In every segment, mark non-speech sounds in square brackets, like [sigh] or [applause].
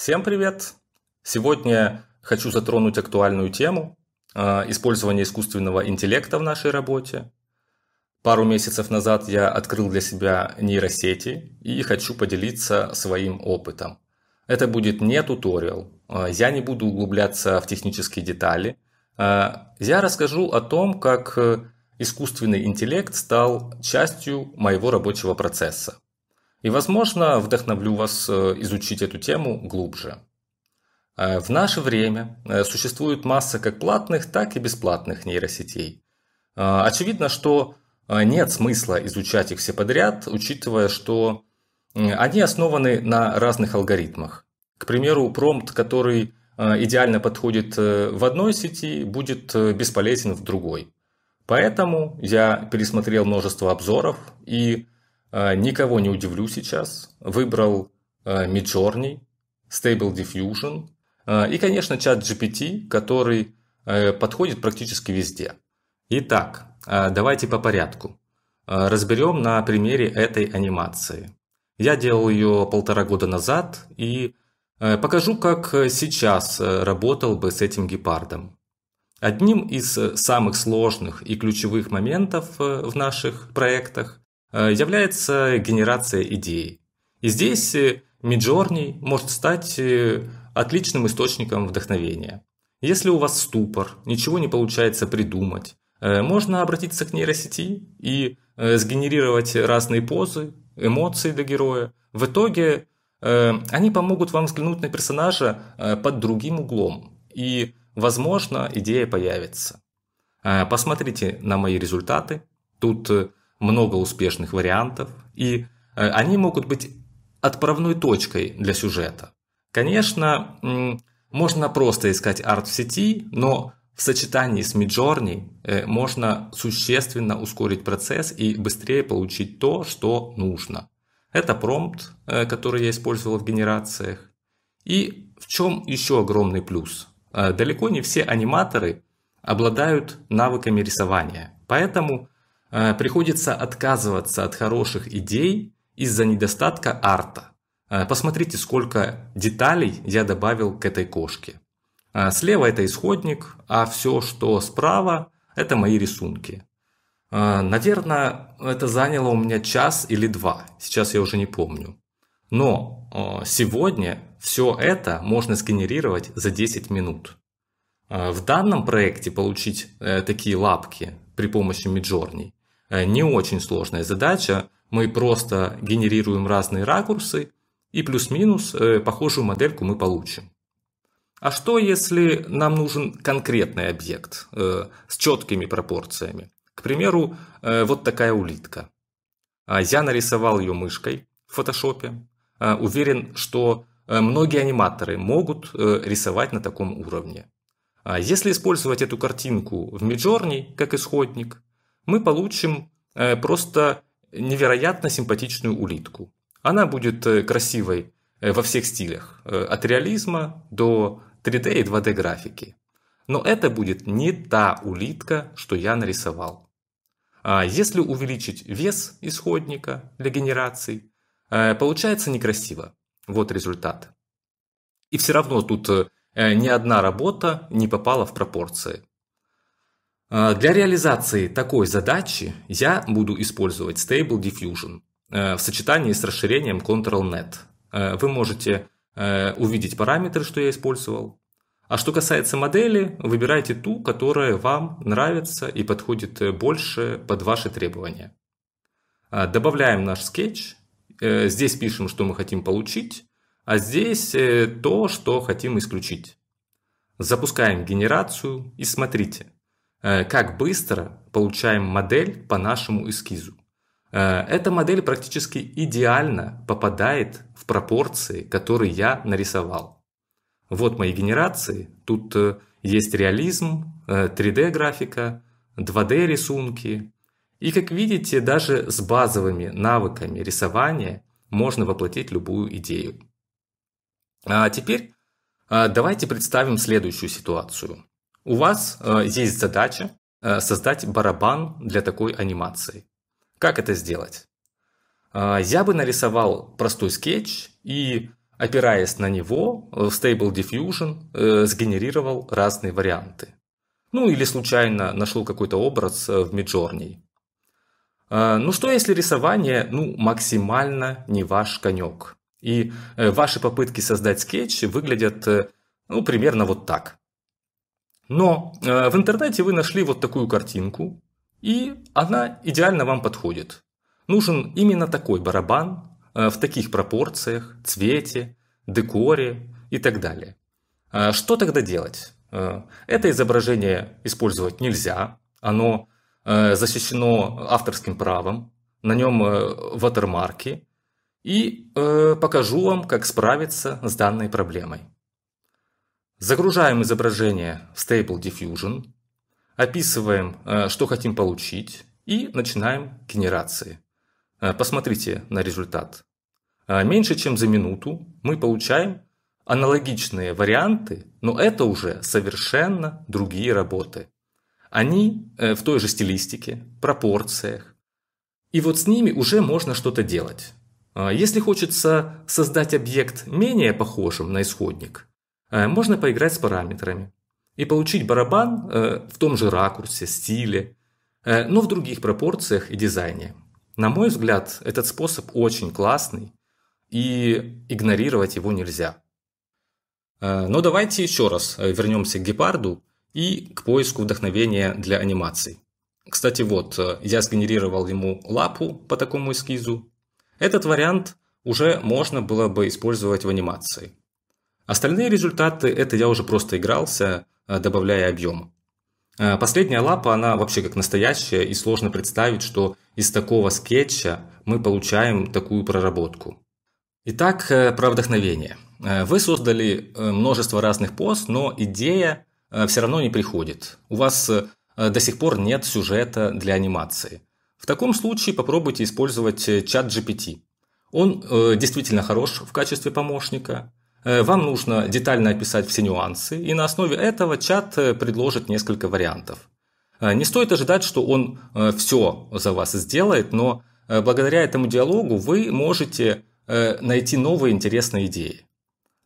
Всем привет! Сегодня хочу затронуть актуальную тему э, использования искусственного интеллекта в нашей работе. Пару месяцев назад я открыл для себя нейросети и хочу поделиться своим опытом. Это будет не туториал, э, я не буду углубляться в технические детали. Э, я расскажу о том, как э, искусственный интеллект стал частью моего рабочего процесса. И, возможно, вдохновлю вас э, изучить эту тему глубже. Э, в наше время э, существует масса как платных, так и бесплатных нейросетей. Очевидно, что нет смысла изучать их все подряд, учитывая, что они основаны на разных алгоритмах. К примеру, промпт, который идеально подходит в одной сети, будет бесполезен в другой. Поэтому я пересмотрел множество обзоров и а, никого не удивлю сейчас. Выбрал а, Midjourney, Stable Diffusion а, и, конечно, чат GPT, который подходит практически везде. Итак, давайте по порядку. Разберем на примере этой анимации. Я делал ее полтора года назад и покажу, как сейчас работал бы с этим гепардом. Одним из самых сложных и ключевых моментов в наших проектах Э, является генерация идей. И здесь Миджорни э, может стать э, отличным источником вдохновения. Если у вас ступор, ничего не получается придумать, можно обратиться к нейросети и сгенерировать разные позы, эмоции для героя. В итоге они помогут вам взглянуть на персонажа под другим углом, и, возможно, идея появится. Посмотрите на мои результаты. Тут много успешных вариантов, и э, они могут быть отправной точкой для сюжета. Конечно, можно просто искать арт в сети, но в сочетании с Midjourney э, можно существенно ускорить процесс и быстрее получить то, что нужно. Это промпт, э, который я использовал в генерациях. И в чем еще огромный плюс? Далеко не все аниматоры обладают навыками рисования, поэтому Э, приходится отказываться от хороших идей из-за недостатка арта. Э, посмотрите, сколько деталей я добавил к этой кошке. Э, слева это исходник, а все, что справа, это мои рисунки. Наверное, это заняло у меня час или два, сейчас я уже не помню. Но сегодня все это можно сгенерировать за 10 минут. В данном проекте получить такие лапки при помощи Midjourney Э, не очень сложная задача. Мы просто генерируем разные ракурсы, и плюс-минус э, похожую модельку мы получим. А что, если нам нужен конкретный объект э, с четкими пропорциями? К примеру, вот такая улитка. А, я нарисовал ее мышкой в фотошопе. А, уверен, что многие аниматоры могут рисовать на таком уровне. А если использовать эту картинку в Midjourney как исходник, мы получим э, просто невероятно симпатичную улитку. Она будет э, красивой э, во всех стилях, от реализма до 3D и 2D графики. Но это будет не та улитка, что я нарисовал. А если увеличить вес исходника для генераций, получается некрасиво. Вот результат. И все равно тут ни одна работа не попала в пропорции. А, для реализации такой задачи я буду использовать Stable Diffusion э, в сочетании с расширением ControlNet. Э, вы можете э, увидеть параметры, что я использовал. А что касается модели, выбирайте ту, которая вам нравится и подходит больше под ваши требования. А, добавляем наш скетч. Здесь пишем, что мы хотим получить, а здесь то, что хотим исключить. Запускаем генерацию и смотрите – Э, как быстро получаем модель по нашему эскизу. Э, эта модель практически идеально попадает в пропорции, которые я нарисовал. Вот мои генерации, тут э, есть реализм, 3D-графика, 2D-рисунки. И как видите, даже с базовыми навыками рисования можно воплотить любую идею. А теперь давайте представим следующую ситуацию. У вас э, есть задача э, создать барабан для такой анимации. Как это сделать? Э, я бы нарисовал простой скетч и, опираясь на него, э, в Stable Diffusion э, сгенерировал разные варианты. Ну или случайно нашел какой-то образ э, в Midjourney. Э, ну что если рисование ну, максимально не ваш конек? И ваши попытки создать скетч выглядят ну, примерно вот так. Но э, в интернете вы нашли вот такую картинку, и она идеально вам подходит. Нужен именно такой барабан э, в таких пропорциях, цвете, декоре и так далее. А что тогда делать? Э, это изображение использовать нельзя, оно защищено авторским правом, на нем ватермарки, и покажу вам, как справиться с данной проблемой. Загружаем изображение в Stable Diffusion, описываем, э, что хотим получить и начинаем генерации. Э, посмотрите на результат. Э, меньше чем за минуту мы получаем аналогичные варианты, но это уже совершенно другие работы. Они в той же стилистике, пропорциях. И вот с ними уже можно что-то делать. Если хочется создать объект менее похожим на исходник – Э, можно поиграть с параметрами и получить барабан э, в том же ракурсе, стиле, э, но в других пропорциях и дизайне. На мой взгляд, этот способ очень классный, и игнорировать его нельзя. Но давайте еще раз вернемся к гепарду и к поиску вдохновения для анимаций. Кстати, вот, я сгенерировал ему лапу по такому эскизу. Этот вариант уже можно было бы использовать в анимации. Остальные результаты – это я уже просто игрался, э, добавляя объем. Э, последняя лапа, она вообще как настоящая, и сложно представить, что из такого скетча мы получаем такую проработку. Итак, э, про вдохновение. Вы создали множество разных пост, но идея все равно не приходит. У вас до сих пор нет сюжета для анимации. В таком случае попробуйте использовать чат GPT. Он действительно хорош в качестве помощника – Э, вам нужно детально описать все нюансы, и на основе этого чат э, предложит несколько вариантов. Э, не стоит ожидать, что он все за вас сделает, но благодаря этому диалогу вы можете найти новые интересные идеи.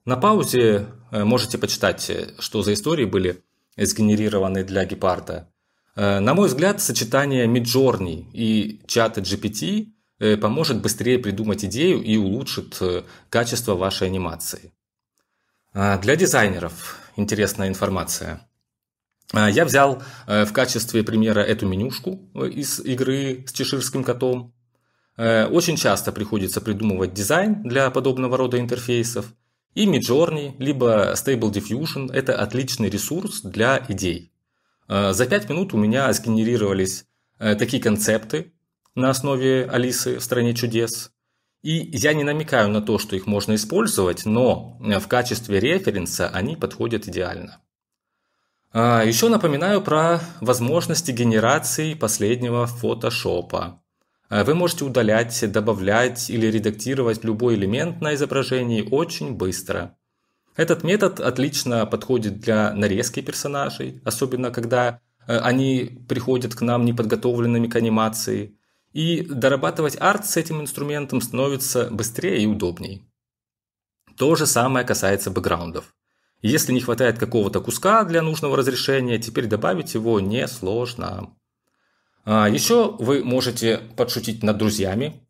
На паузе можете почитать, что за истории были сгенерированы для гепарда. На мой взгляд, сочетание Midjourney и чата GPT поможет быстрее придумать идею и улучшит качество вашей анимации. А, для дизайнеров интересная информация. А, я взял э, в качестве примера эту менюшку э, из игры с чеширским котом. Э, очень часто приходится придумывать дизайн для подобного рода интерфейсов. И Midjourney, либо Stable Diffusion – это отличный ресурс для идей. За 5 минут у меня сгенерировались такие концепты на основе Алисы в «Стране чудес», и я не намекаю на то, что их можно использовать, но э, в качестве референса они подходят идеально. А, Еще напоминаю про возможности генерации последнего фотошопа. Э, вы можете удалять, добавлять или редактировать любой элемент на изображении очень быстро. Этот метод отлично подходит для нарезки персонажей, особенно когда э, они приходят к нам неподготовленными к анимации, и дорабатывать арт с этим инструментом становится быстрее и удобнее. То же самое касается бэкграундов. Если не хватает какого-то куска для нужного разрешения, теперь добавить его несложно. А, еще вы можете подшутить над друзьями.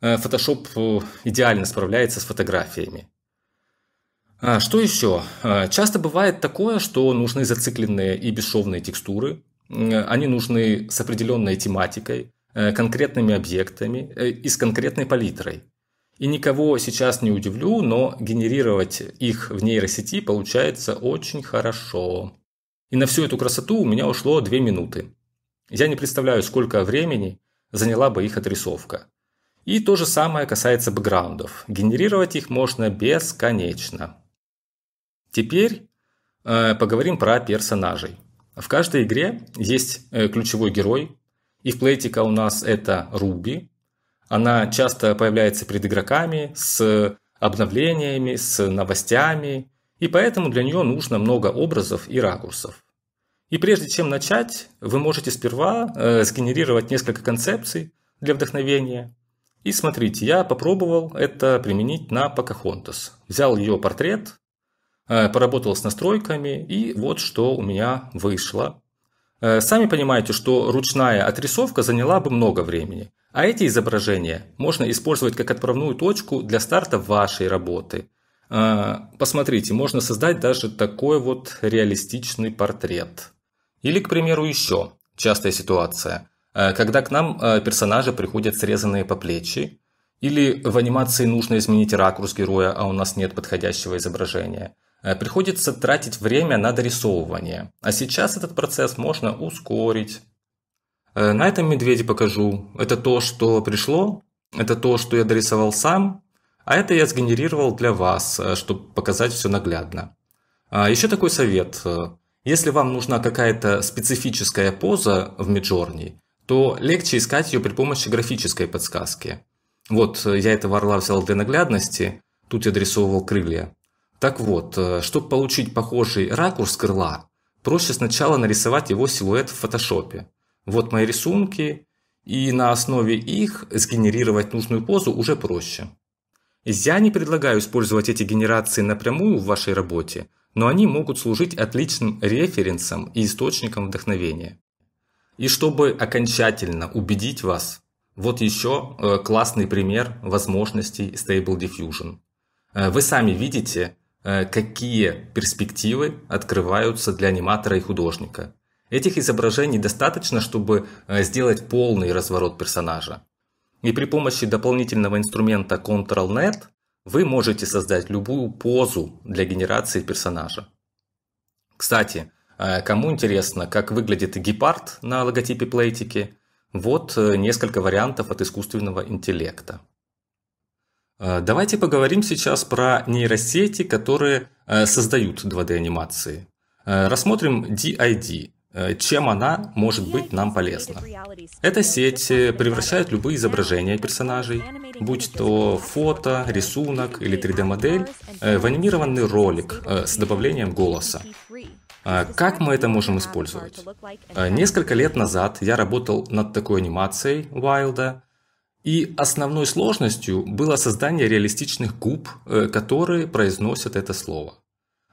Э, Photoshop э, идеально справляется с фотографиями. А, что еще? А, часто бывает такое, что нужны зацикленные и бесшовные текстуры. Они нужны с определенной тематикой. Э, конкретными объектами э, и с конкретной палитрой. И никого сейчас не удивлю, но генерировать их в нейросети получается очень хорошо. И на всю эту красоту у меня ушло 2 минуты. Я не представляю, сколько времени заняла бы их отрисовка. И то же самое касается бэкграундов. Генерировать их можно бесконечно. Теперь э, поговорим про персонажей. В каждой игре есть э, ключевой герой, и в Плейтика у нас это Руби. Она часто появляется перед игроками с обновлениями, с новостями, и поэтому для нее нужно много образов и ракурсов. И прежде чем начать, вы можете сперва э, сгенерировать несколько концепций для вдохновения. И смотрите, я попробовал это применить на Покахонтас. Взял ее портрет, э, поработал с настройками, и вот что у меня вышло. Э, сами понимаете, что ручная отрисовка заняла бы много времени. А эти изображения можно использовать как отправную точку для старта вашей работы. Э, посмотрите, можно создать даже такой вот реалистичный портрет. Или, к примеру, еще частая ситуация, э, когда к нам персонажи приходят срезанные по плечи, или в анимации нужно изменить ракурс героя, а у нас нет подходящего изображения – Э, приходится тратить время на дорисовывание. А сейчас этот процесс можно ускорить. Э, на этом медведе покажу. Это то, что пришло, это то, что я дорисовал сам, а это я сгенерировал для вас, э, чтобы показать все наглядно. А, Еще такой совет. Если вам нужна какая-то специфическая поза в Midjourney, то легче искать ее при помощи графической подсказки. Вот, я этого орла взял для наглядности, тут я дорисовывал крылья. Так вот, э, чтобы получить похожий ракурс крыла, проще сначала нарисовать его силуэт в фотошопе. Вот мои рисунки, и на основе их сгенерировать нужную позу уже проще. Я не предлагаю использовать эти генерации напрямую в вашей работе, но они могут служить отличным референсом и источником вдохновения. И чтобы окончательно убедить вас, вот еще э, классный пример возможностей Stable Diffusion. Э, вы сами видите, Э, какие перспективы открываются для аниматора и художника. Этих изображений достаточно, чтобы э, сделать полный разворот персонажа. И при помощи дополнительного инструмента Ctrl-Net вы можете создать любую позу для генерации персонажа. Кстати, э, кому интересно, как выглядит гепард на логотипе плейтики, вот несколько вариантов от искусственного интеллекта. Э, давайте поговорим сейчас про нейросети, которые э, создают 2D-анимации. Э, рассмотрим DID. Чем она может быть нам полезна? Эта сеть превращает любые изображения персонажей, будь то фото, рисунок или 3D-модель, в анимированный ролик с добавлением голоса. Как мы это можем использовать? Несколько лет назад я работал над такой анимацией Уайлда, и основной сложностью было создание реалистичных губ, э, которые произносят это слово.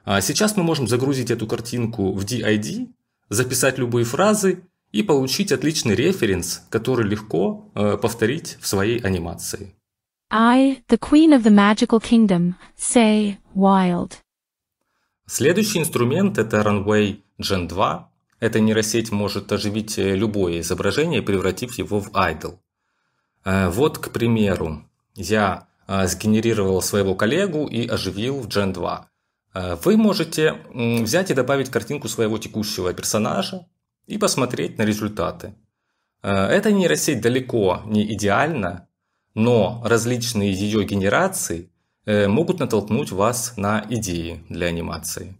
А сейчас мы можем загрузить эту картинку в DID, записать любые фразы и получить отличный референс, который легко э, повторить в своей анимации. I, the queen of the magical kingdom, say wild. Следующий инструмент – это Runway Gen 2. Эта нейросеть может оживить э, любое изображение, превратив его в айдол. Э, вот, к примеру, я э, сгенерировал своего коллегу и оживил в Gen 2. Э, вы можете взять и добавить картинку своего текущего персонажа и посмотреть на результаты. Эта нейросеть далеко не идеальна, но различные ее генерации могут натолкнуть вас на идеи для анимации.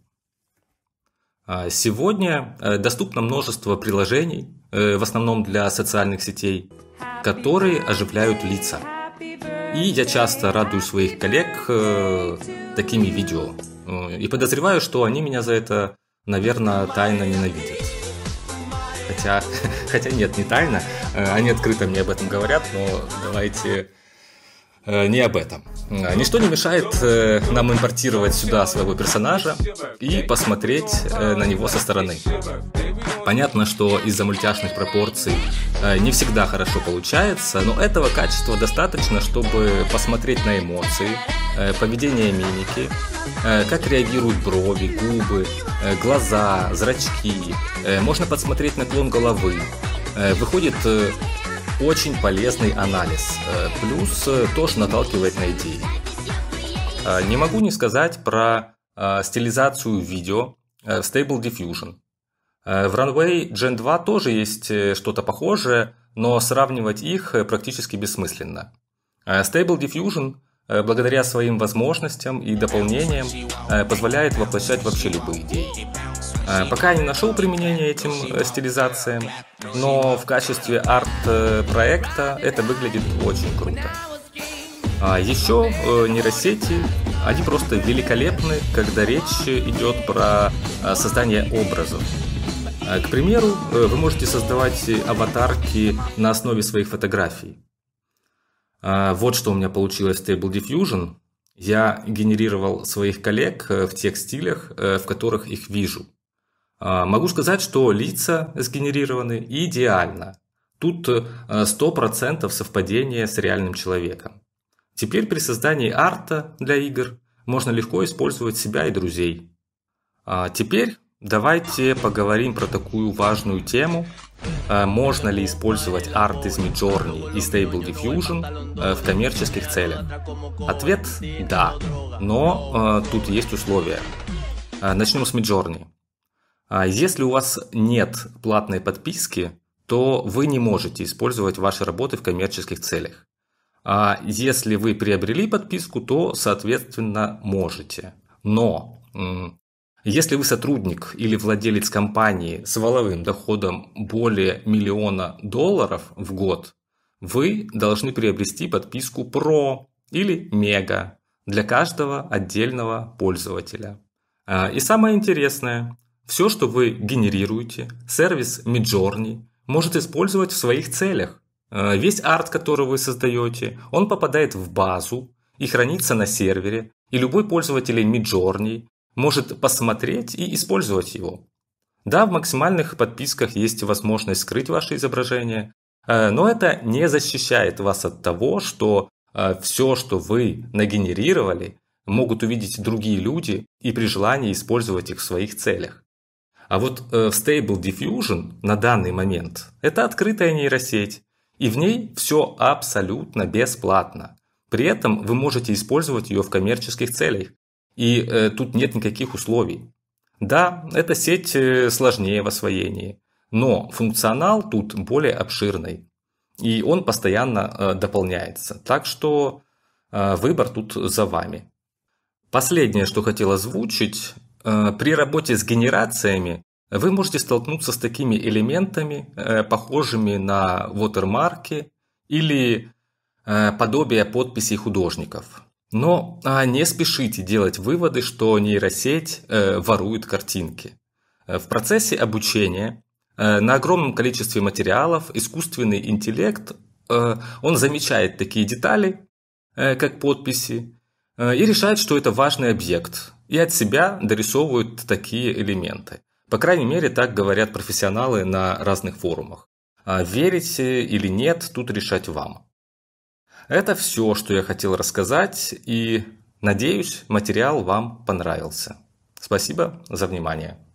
А сегодня доступно множество приложений, в основном для социальных сетей – которые оживляют лица. И я часто радую своих коллег э, такими видео. Э, и подозреваю, что они меня за это, наверное, тайно ненавидят. Хотя, [laughs] хотя нет, не тайно. Э, они открыто мне об этом говорят, но давайте Э, не об этом. Э, ничто не мешает э, нам импортировать сюда своего персонажа и посмотреть на него со стороны. Понятно, что из-за мультяшных пропорций не всегда хорошо получается, но этого качества достаточно, чтобы посмотреть на эмоции, поведение мимики, как реагируют брови, губы, глаза, зрачки. Можно подсмотреть наклон головы. Выходит, очень полезный анализ, э, плюс э, тоже наталкивает на идеи. Э, не могу не сказать про стилизацию видео в Stable Diffusion. В Runway Gen 2 тоже есть что-то похожее, но сравнивать их практически бессмысленно. Stable Diffusion благодаря своим возможностям и дополнениям позволяет воплощать вообще любые идеи. Э, пока не нашел применение этим э, стилизациям, но в качестве арт-проекта это выглядит очень круто. А еще э, нейросети, они просто великолепны, когда речь идет про создание образов. К примеру, вы можете создавать аватарки на основе своих фотографий. Вот что у меня получилось в Table Diffusion. Я генерировал своих коллег в тех стилях, в которых их вижу – а, могу сказать, что лица сгенерированы идеально. Тут 100% э, совпадение с реальным человеком. Теперь при создании арта для игр можно легко использовать себя и друзей. А теперь давайте поговорим про такую важную тему. Э, можно ли использовать арт из Midjourney и Stable Diffusion э, в коммерческих целях? Ответ – да, но тут есть условия. Начнем с Midjourney. А если у вас нет платной подписки, то вы не можете использовать ваши работы в коммерческих целях. А если вы приобрели подписку, то, соответственно, можете. Но если вы сотрудник или владелец компании с валовым доходом более миллиона долларов в год, вы должны приобрести подписку «Про» или «Мега» для каждого отдельного пользователя. А, и самое интересное – все, что вы генерируете, сервис Midjourney может использовать в своих целях. Э, весь арт, который вы создаете, он попадает в базу и хранится на сервере, и любой пользователь Midjourney может посмотреть и использовать его. Да, в максимальных подписках есть возможность скрыть ваше изображение, э, но это не защищает вас от того, что э, все, что вы нагенерировали, могут увидеть другие люди и при желании использовать их в своих целях. А вот э, Stable Diffusion на данный момент – это открытая нейросеть, и в ней все абсолютно бесплатно. При этом вы можете использовать ее в коммерческих целях, и э, тут нет никаких условий. Да, эта сеть э, сложнее в освоении, но функционал тут более обширный, и он постоянно э, дополняется. Так что э, выбор тут за вами. Последнее, что хотел озвучить, Э, при работе с генерациями вы можете столкнуться с такими элементами, э, похожими на вотермарки или э, подобие подписей художников. Но а, не спешите делать выводы, что нейросеть ворует картинки. В процессе обучения на огромном количестве материалов искусственный интеллект, он замечает такие детали, как подписи, и решает, что это важный объект, и от себя дорисовывают такие элементы. По крайней мере, так говорят профессионалы на разных форумах. А верите или нет, тут решать вам. Это все, что я хотел рассказать, и надеюсь, материал вам понравился. Спасибо за внимание.